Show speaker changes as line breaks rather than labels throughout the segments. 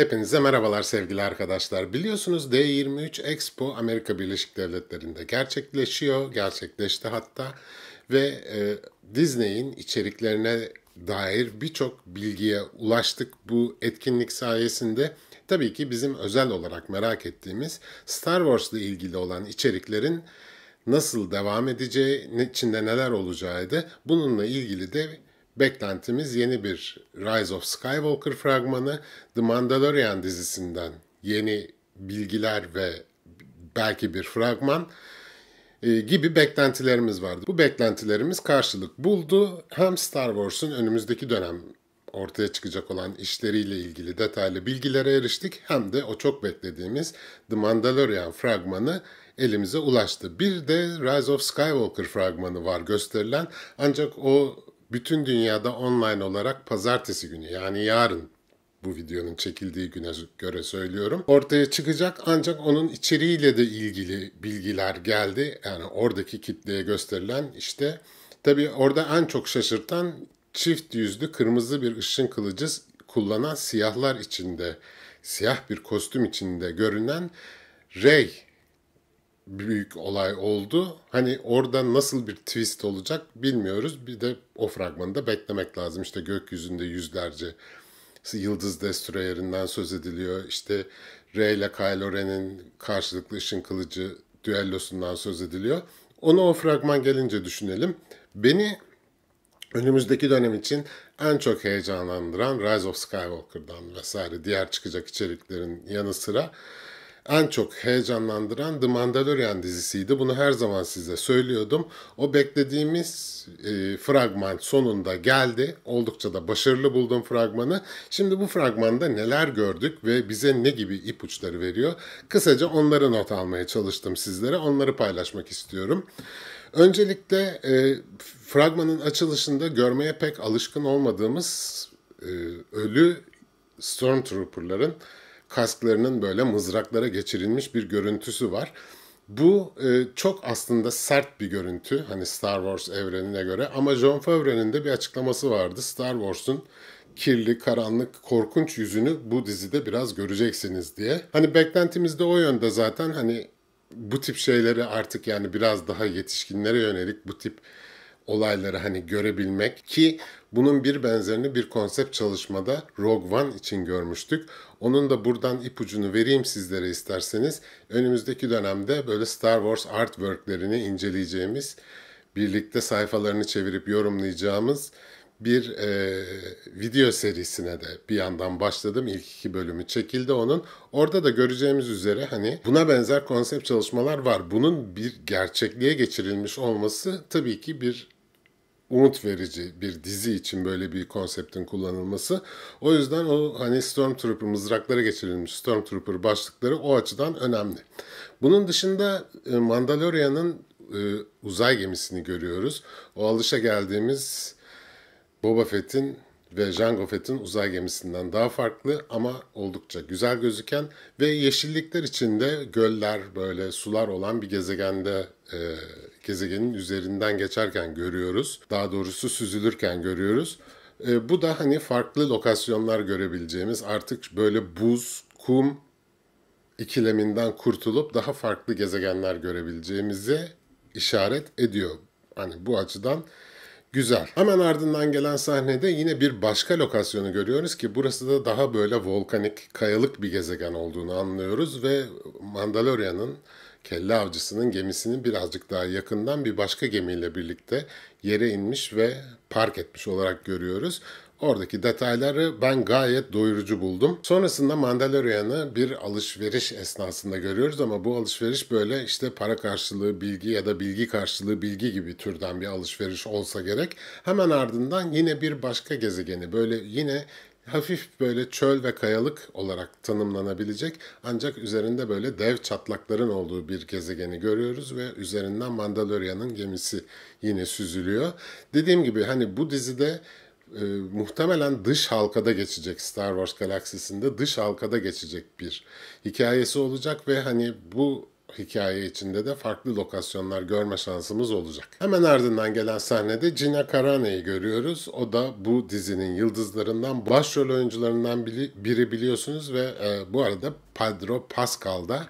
Hepinize merhabalar sevgili arkadaşlar. Biliyorsunuz D23 Expo Amerika Birleşik Devletleri'nde gerçekleşiyor, gerçekleşti hatta ve e, Disney'in içeriklerine dair birçok bilgiye ulaştık bu etkinlik sayesinde. Tabii ki bizim özel olarak merak ettiğimiz Star Wars'la ilgili olan içeriklerin nasıl devam edeceği, içinde neler olacağıydı. Bununla ilgili de Beklentimiz yeni bir Rise of Skywalker fragmanı The Mandalorian dizisinden yeni bilgiler ve belki bir fragman e, gibi beklentilerimiz vardı. Bu beklentilerimiz karşılık buldu. Hem Star Wars'un önümüzdeki dönem ortaya çıkacak olan işleriyle ilgili detaylı bilgilere eriştik. Hem de o çok beklediğimiz The Mandalorian fragmanı elimize ulaştı. Bir de Rise of Skywalker fragmanı var gösterilen. Ancak o bütün dünyada online olarak pazartesi günü yani yarın bu videonun çekildiği güne göre söylüyorum. Ortaya çıkacak ancak onun içeriğiyle de ilgili bilgiler geldi. Yani oradaki kitleye gösterilen işte tabii orada en çok şaşırtan çift yüzlü kırmızı bir ışın kılıcı kullanan siyahlar içinde, siyah bir kostüm içinde görünen Rey büyük olay oldu. Hani orada nasıl bir twist olacak bilmiyoruz. Bir de o fragmanı da beklemek lazım. İşte gökyüzünde yüzlerce yıldız destroyerinden söz ediliyor. İşte Rey ile Kylo Ren'in karşılıklı ışın kılıcı düellosundan söz ediliyor. Onu o fragman gelince düşünelim. Beni önümüzdeki dönem için en çok heyecanlandıran Rise of Skywalker'dan vesaire diğer çıkacak içeriklerin yanı sıra en çok heyecanlandıran The Mandalorian dizisiydi. Bunu her zaman size söylüyordum. O beklediğimiz e, fragman sonunda geldi. Oldukça da başarılı buldum fragmanı. Şimdi bu fragmanda neler gördük ve bize ne gibi ipuçları veriyor? Kısaca onları not almaya çalıştım sizlere. Onları paylaşmak istiyorum. Öncelikle e, fragmanın açılışında görmeye pek alışkın olmadığımız e, ölü Stormtrooper'ların kasklarının böyle mızraklara geçirilmiş bir görüntüsü var. Bu e, çok aslında sert bir görüntü hani Star Wars evrenine göre ama John Favrenin de bir açıklaması vardı. Star Wars'un kirli, karanlık, korkunç yüzünü bu dizide biraz göreceksiniz diye. Hani beklentimiz de o yönde zaten hani bu tip şeyleri artık yani biraz daha yetişkinlere yönelik bu tip olayları hani görebilmek ki bunun bir benzerini bir konsept çalışmada Rogue One için görmüştük. Onun da buradan ipucunu vereyim sizlere isterseniz. Önümüzdeki dönemde böyle Star Wars artworklerini inceleyeceğimiz, birlikte sayfalarını çevirip yorumlayacağımız bir e, video serisine de bir yandan başladım. İlk iki bölümü çekildi onun. Orada da göreceğimiz üzere hani buna benzer konsept çalışmalar var. Bunun bir gerçekliğe geçirilmiş olması tabii ki bir umut verici bir dizi için böyle bir konseptin kullanılması. O yüzden o hani Stormtrooper mızraklara geçirilmiş Stormtrooper başlıkları o açıdan önemli. Bunun dışında e, Mandalorian'ın e, uzay gemisini görüyoruz. O alışa geldiğimiz Boba Fett'in ve Jango Fett'in uzay gemisinden daha farklı ama oldukça güzel gözüken ve yeşillikler içinde göller böyle sular olan bir gezegende e, gezegenin üzerinden geçerken görüyoruz. Daha doğrusu süzülürken görüyoruz. E, bu da hani farklı lokasyonlar görebileceğimiz artık böyle buz, kum ikileminden kurtulup daha farklı gezegenler görebileceğimizi işaret ediyor. Hani bu açıdan Güzel. Hemen ardından gelen sahnede yine bir başka lokasyonu görüyoruz ki burası da daha böyle volkanik, kayalık bir gezegen olduğunu anlıyoruz ve Mandalorian'ın kelle avcısının gemisinin birazcık daha yakından bir başka gemiyle birlikte yere inmiş ve park etmiş olarak görüyoruz. Oradaki detayları ben gayet doyurucu buldum. Sonrasında Mandalorian'ı bir alışveriş esnasında görüyoruz ama bu alışveriş böyle işte para karşılığı bilgi ya da bilgi karşılığı bilgi gibi türden bir alışveriş olsa gerek. Hemen ardından yine bir başka gezegeni böyle yine hafif böyle çöl ve kayalık olarak tanımlanabilecek ancak üzerinde böyle dev çatlakların olduğu bir gezegeni görüyoruz ve üzerinden Mandalorian'ın gemisi yine süzülüyor. Dediğim gibi hani bu dizide e, muhtemelen dış halkada geçecek Star Wars galaksisinde dış halkada geçecek bir hikayesi olacak ve hani bu hikaye içinde de farklı lokasyonlar görme şansımız olacak. Hemen ardından gelen sahnede Gina Carano'yu görüyoruz. O da bu dizinin yıldızlarından, başrol oyuncularından biri biliyorsunuz ve e, bu arada Pedro Pascal da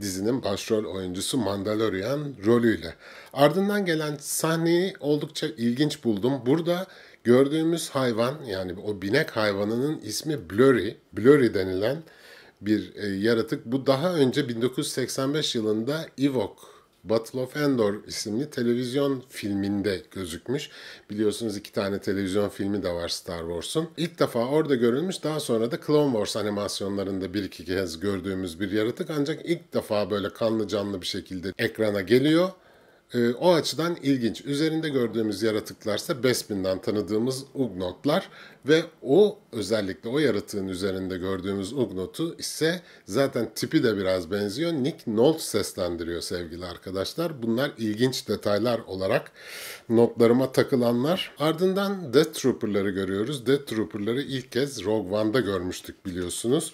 dizinin başrol oyuncusu Mandalorian rolüyle. Ardından gelen sahneyi oldukça ilginç buldum. Burada Gördüğümüz hayvan yani o binek hayvanının ismi Blurry, Blurry denilen bir e, yaratık. Bu daha önce 1985 yılında Ewok Battle of Endor isimli televizyon filminde gözükmüş. Biliyorsunuz iki tane televizyon filmi de var Star Wars'un. İlk defa orada görülmüş daha sonra da Clone Wars animasyonlarında bir iki kez gördüğümüz bir yaratık. Ancak ilk defa böyle kanlı canlı bir şekilde ekrana geliyor e, o açıdan ilginç. Üzerinde gördüğümüz yaratıklarsa Bespin'den tanıdığımız Ugnotlar ve o özellikle o yaratığın üzerinde gördüğümüz Ugnot'u ise zaten tipi de biraz benziyor. Nick Nolte seslendiriyor sevgili arkadaşlar. Bunlar ilginç detaylar olarak notlarıma takılanlar. Ardından Death Trooper'ları görüyoruz. Death Trooper'ları ilk kez Rogue One'da görmüştük biliyorsunuz.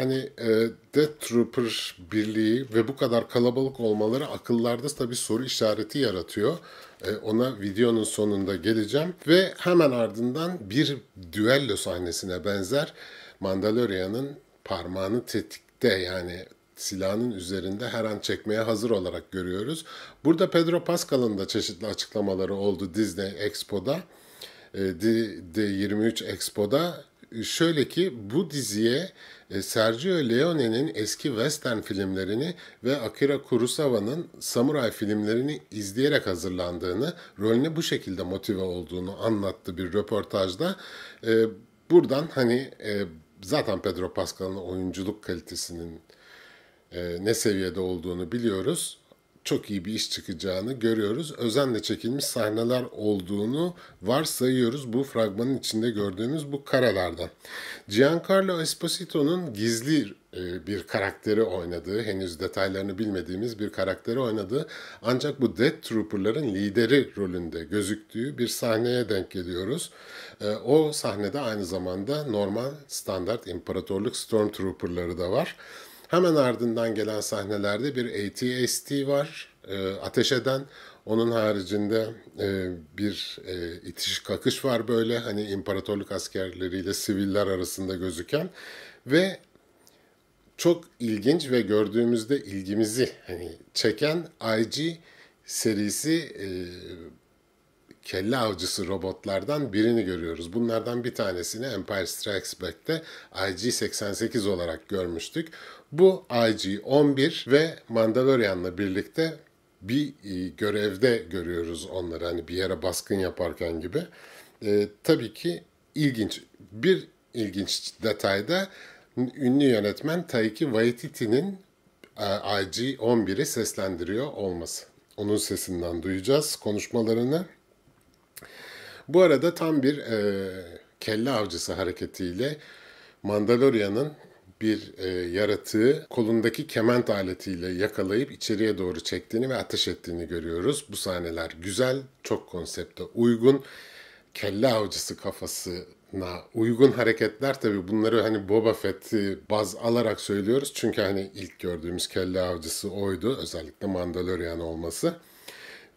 Hani e, Death Trooper birliği ve bu kadar kalabalık olmaları akıllarda tabi soru işareti yaratıyor. E, ona videonun sonunda geleceğim ve hemen ardından bir düello sahnesine benzer Mandalorian'ın parmağını tetikte yani silahının üzerinde her an çekmeye hazır olarak görüyoruz. Burada Pedro Pascal'ın da çeşitli açıklamaları oldu Disney Expo'da. E, D23 Expo'da şöyle ki bu diziye e, Sergio Leone'nin eski western filmlerini ve Akira Kurosawa'nın samuray filmlerini izleyerek hazırlandığını, rolüne bu şekilde motive olduğunu anlattı bir röportajda. E, buradan hani e, zaten Pedro Pascal'ın oyunculuk kalitesinin ne seviyede olduğunu biliyoruz çok iyi bir iş çıkacağını görüyoruz. Özenle çekilmiş sahneler olduğunu varsayıyoruz bu fragmanın içinde gördüğümüz bu karelerden. Giancarlo Esposito'nun gizli e, bir karakteri oynadığı, henüz detaylarını bilmediğimiz bir karakteri oynadığı ancak bu Dead Trooper'ların lideri rolünde gözüktüğü bir sahneye denk geliyoruz. E, o sahnede aynı zamanda normal standart imparatorluk Stormtrooper'ları da var. Hemen ardından gelen sahnelerde bir ATST var. E, ateş eden. Onun haricinde e, bir e, itiş kakış var böyle hani imparatorluk askerleriyle siviller arasında gözüken ve çok ilginç ve gördüğümüzde ilgimizi hani çeken IG serisi e, kelle avcısı robotlardan birini görüyoruz. Bunlardan bir tanesini Empire Strikes Back'te IG-88 olarak görmüştük. Bu IG-11 ve Mandalorian'la birlikte bir e, görevde görüyoruz onları hani bir yere baskın yaparken gibi. E, tabii ki ilginç. Bir ilginç detayda ünlü yönetmen Taiki Waititi'nin IG-11'i e, seslendiriyor olması. Onun sesinden duyacağız konuşmalarını. Bu arada tam bir e, kelle avcısı hareketiyle Mandalorian'ın bir e, yaratığı kolundaki kement aletiyle yakalayıp içeriye doğru çektiğini ve ateş ettiğini görüyoruz. Bu sahneler güzel, çok konsepte uygun. Kelle avcısı kafasına uygun hareketler tabii bunları hani Boba Fett'i baz alarak söylüyoruz. Çünkü hani ilk gördüğümüz kelle avcısı oydu özellikle Mandalorian olması.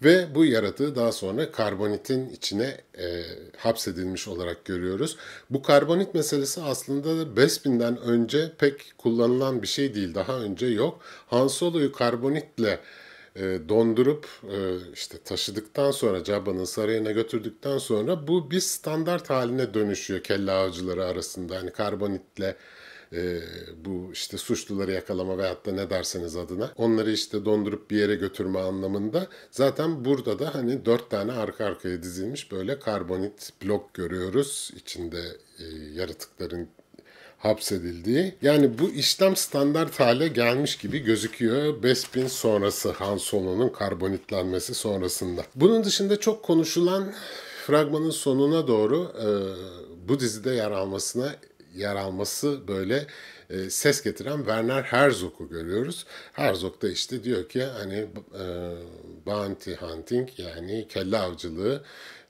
Ve bu yaratığı daha sonra karbonitin içine e, hapsedilmiş olarak görüyoruz. Bu karbonit meselesi aslında Bespin'den önce pek kullanılan bir şey değil. Daha önce yok. Han Solo'yu karbonitle e, dondurup e, işte taşıdıktan sonra Jabba'nın sarayına götürdükten sonra bu bir standart haline dönüşüyor kelle avcıları arasında. Hani karbonitle e, bu işte suçluları yakalama veyahut da ne derseniz adına onları işte dondurup bir yere götürme anlamında zaten burada da hani dört tane arka arkaya dizilmiş böyle karbonit blok görüyoruz içinde e, yaratıkların hapsedildiği. Yani bu işlem standart hale gelmiş gibi gözüküyor. Bespin sonrası Han Solo'nun karbonitlenmesi sonrasında. Bunun dışında çok konuşulan fragmanın sonuna doğru e, bu dizide yer almasına yer alması böyle e, ses getiren Werner Herzog'u görüyoruz. Herzog da işte diyor ki hani e, bounty hunting yani kelle avcılığı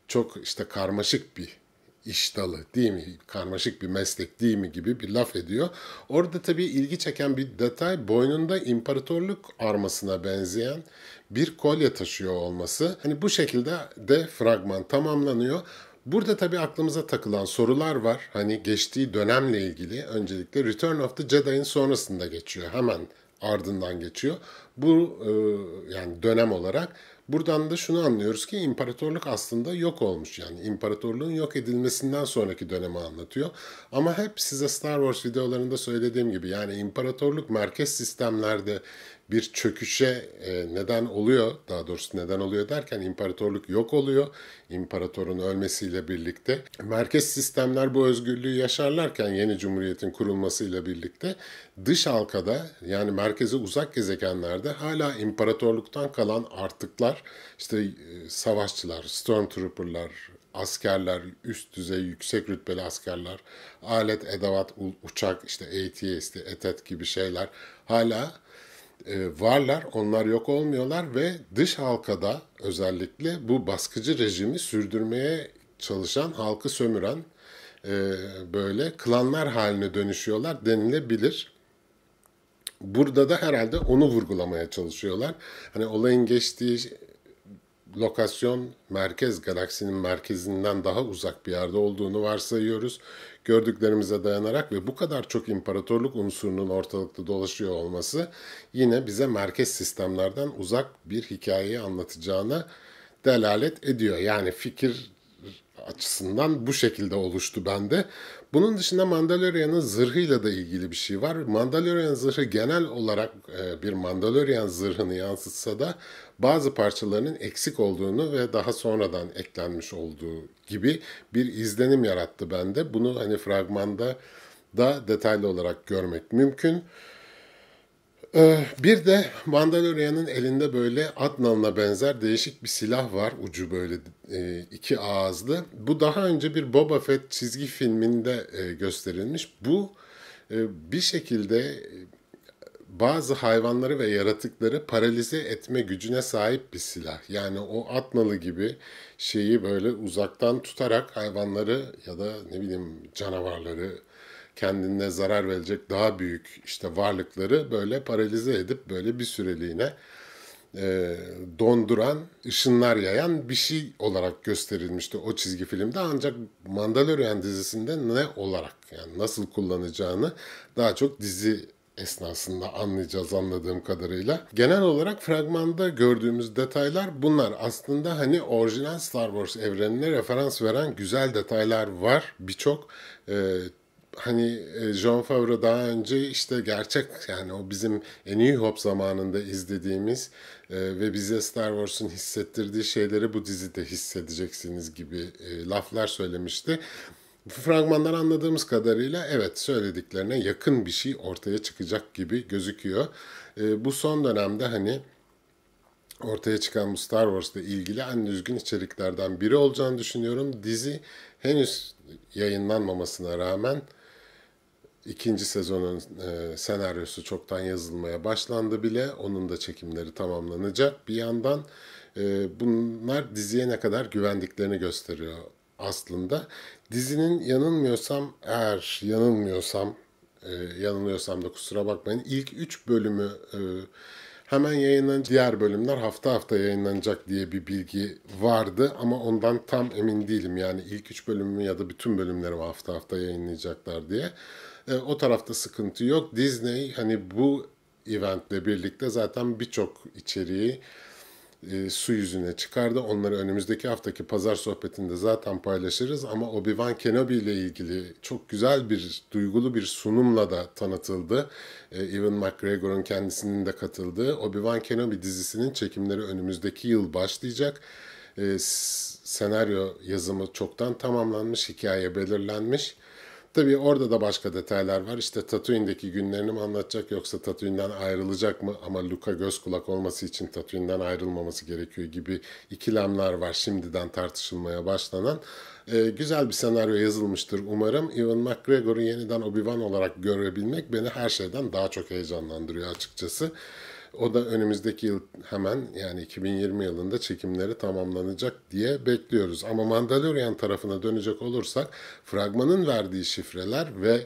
çok işte karmaşık bir iş dalı değil mi? Karmaşık bir meslek değil mi gibi bir laf ediyor. Orada tabii ilgi çeken bir detay boynunda imparatorluk armasına benzeyen bir kolye taşıyor olması. Hani bu şekilde de fragman tamamlanıyor. Burada tabii aklımıza takılan sorular var. Hani geçtiği dönemle ilgili öncelikle Return of the Jedi'in sonrasında geçiyor. Hemen ardından geçiyor. Bu e, yani dönem olarak buradan da şunu anlıyoruz ki imparatorluk aslında yok olmuş. Yani imparatorluğun yok edilmesinden sonraki dönemi anlatıyor. Ama hep size Star Wars videolarında söylediğim gibi yani imparatorluk merkez sistemlerde bir çöküşe e, neden oluyor. Daha doğrusu neden oluyor derken imparatorluk yok oluyor. İmparatorun ölmesiyle birlikte. Merkez sistemler bu özgürlüğü yaşarlarken yeni cumhuriyetin kurulmasıyla birlikte dış halkada yani merkeze uzak gezegenlerde hala imparatorluktan kalan artıklar işte e, savaşçılar, stormtrooperlar, askerler, üst düzey yüksek rütbeli askerler, alet, edevat, uçak, işte ATS'li, ETET e gibi şeyler hala e, varlar, onlar yok olmuyorlar ve dış halka da özellikle bu baskıcı rejimi sürdürmeye çalışan, halkı sömüren e, böyle klanlar haline dönüşüyorlar denilebilir. Burada da herhalde onu vurgulamaya çalışıyorlar. Hani olayın geçtiği lokasyon merkez galaksinin merkezinden daha uzak bir yerde olduğunu varsayıyoruz. Gördüklerimize dayanarak ve bu kadar çok imparatorluk unsurunun ortalıkta dolaşıyor olması yine bize merkez sistemlerden uzak bir hikayeyi anlatacağına delalet ediyor. Yani fikir açısından bu şekilde oluştu bende. Bunun dışında Mandalorian'ın zırhıyla da ilgili bir şey var. Mandalorian zırhı genel olarak e, bir Mandalorian zırhını yansıtsa da bazı parçalarının eksik olduğunu ve daha sonradan eklenmiş olduğu gibi bir izlenim yarattı bende. Bunu hani fragmanda da detaylı olarak görmek mümkün. Ee, bir de Mandalorian'ın elinde böyle Adnan'la benzer değişik bir silah var. Ucu böyle e, iki ağızlı. Bu daha önce bir Boba Fett çizgi filminde e, gösterilmiş. Bu e, bir şekilde bazı hayvanları ve yaratıkları paralize etme gücüne sahip bir silah. Yani o atmalı gibi şeyi böyle uzaktan tutarak hayvanları ya da ne bileyim canavarları kendine zarar verecek daha büyük işte varlıkları böyle paralize edip böyle bir süreliğine e, donduran, ışınlar yayan bir şey olarak gösterilmişti o çizgi filmde. Ancak Mandalorian dizisinde ne olarak yani nasıl kullanacağını daha çok dizi esnasında anlayacağız anladığım kadarıyla. Genel olarak fragmanda gördüğümüz detaylar bunlar. Aslında hani orijinal Star Wars evrenine referans veren güzel detaylar var birçok. E, hani e, John Favreau daha önce işte gerçek yani o bizim en iyi Hope zamanında izlediğimiz e, ve bize Star Wars'un hissettirdiği şeyleri bu dizide hissedeceksiniz gibi e, laflar söylemişti. Bu Fragmandan anladığımız kadarıyla evet söylediklerine yakın bir şey ortaya çıkacak gibi gözüküyor. bu son dönemde hani ortaya çıkan bu Star Wars'la ilgili en düzgün içeriklerden biri olacağını düşünüyorum. Dizi henüz yayınlanmamasına rağmen ikinci sezonun e, senaryosu çoktan yazılmaya başlandı bile. Onun da çekimleri tamamlanacak. Bir yandan e, bunlar diziye ne kadar güvendiklerini gösteriyor aslında. Dizinin yanılmıyorsam eğer yanılmıyorsam e, yanılıyorsam da kusura bakmayın ilk 3 bölümü e, hemen yayınlanacak diğer bölümler hafta hafta yayınlanacak diye bir bilgi vardı ama ondan tam emin değilim. Yani ilk 3 bölümü ya da bütün bölümleri hafta hafta yayınlayacaklar diye. E, o tarafta sıkıntı yok. Disney hani bu eventle birlikte zaten birçok içeriği e, su yüzüne çıkardı. Onları önümüzdeki haftaki pazar sohbetinde zaten paylaşırız ama Obi-Wan Kenobi ile ilgili çok güzel bir duygulu bir sunumla da tanıtıldı. E, Ewan McGregor'un kendisinin de katıldığı Obi-Wan Kenobi dizisinin çekimleri önümüzdeki yıl başlayacak. E, senaryo yazımı çoktan tamamlanmış, hikaye belirlenmiş. Tabii orada da başka detaylar var. İşte Tatooine'deki günlerini mi anlatacak yoksa Tatooine'den ayrılacak mı? Ama Luka göz kulak olması için Tatooine'den ayrılmaması gerekiyor gibi ikilemler var şimdiden tartışılmaya başlanan. Ee, güzel bir senaryo yazılmıştır umarım. Ewan McGregor'u yeniden Obi-Wan olarak görebilmek beni her şeyden daha çok heyecanlandırıyor açıkçası. O da önümüzdeki yıl hemen yani 2020 yılında çekimleri tamamlanacak diye bekliyoruz. Ama Mandalorian tarafına dönecek olursak fragmanın verdiği şifreler ve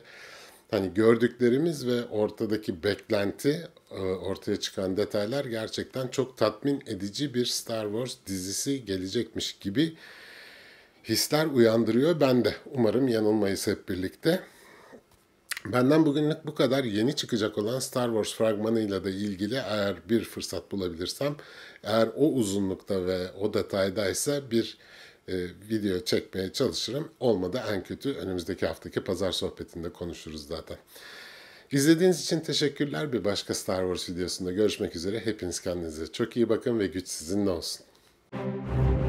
hani gördüklerimiz ve ortadaki beklenti e, ortaya çıkan detaylar gerçekten çok tatmin edici bir Star Wars dizisi gelecekmiş gibi hisler uyandırıyor Ben de Umarım yanılmayız hep birlikte. Benden bugünlük bu kadar. Yeni çıkacak olan Star Wars fragmanıyla da ilgili eğer bir fırsat bulabilirsem, eğer o uzunlukta ve o detaydaysa bir e, video çekmeye çalışırım. Olmadı en kötü önümüzdeki haftaki pazar sohbetinde konuşuruz zaten. İzlediğiniz için teşekkürler. Bir başka Star Wars videosunda görüşmek üzere. Hepiniz kendinize çok iyi bakın ve güç sizinle olsun. Müzik